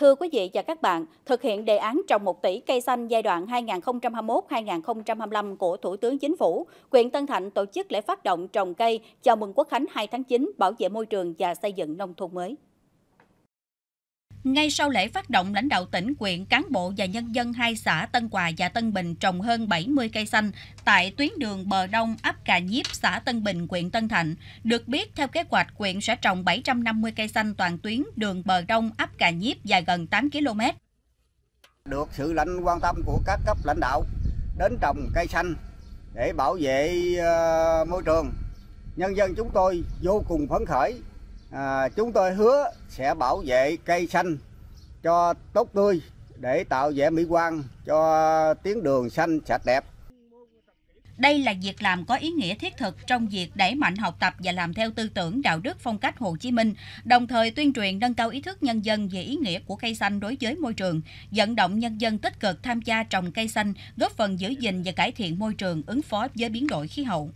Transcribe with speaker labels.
Speaker 1: Thưa quý vị và các bạn, thực hiện đề án trồng 1 tỷ cây xanh giai đoạn 2021-2025 của Thủ tướng Chính phủ, huyện Tân Thạnh tổ chức lễ phát động trồng cây chào mừng Quốc khánh 2 tháng 9 bảo vệ môi trường và xây dựng nông thôn mới. Ngay sau lễ phát động, lãnh đạo tỉnh, quyện, cán bộ và nhân dân hai xã Tân Hòa và Tân Bình trồng hơn 70 cây xanh tại tuyến đường bờ đông ấp Cà Nhiếp, xã Tân Bình, quyện Tân Thạnh. Được biết, theo kế hoạch, quyện sẽ trồng 750 cây xanh toàn tuyến đường bờ đông ấp Cà Nhiếp dài gần 8 km.
Speaker 2: Được sự lãnh quan tâm của các cấp lãnh đạo đến trồng cây xanh để bảo vệ ờ, môi trường, nhân dân chúng tôi vô cùng phấn khởi à, chúng tôi hứa sẽ bảo vệ cây xanh cho tốt tươi để tạo vẻ mỹ quan cho tuyến đường xanh sạch đẹp.
Speaker 1: Đây là việc làm có ý nghĩa thiết thực trong việc đẩy mạnh học tập và làm theo tư tưởng đạo đức phong cách Hồ Chí Minh, đồng thời tuyên truyền nâng cao ý thức nhân dân về ý nghĩa của cây xanh đối với môi trường, dẫn động nhân dân tích cực tham gia trồng cây xanh, góp phần giữ gìn và cải thiện môi trường ứng phó với biến đổi khí hậu.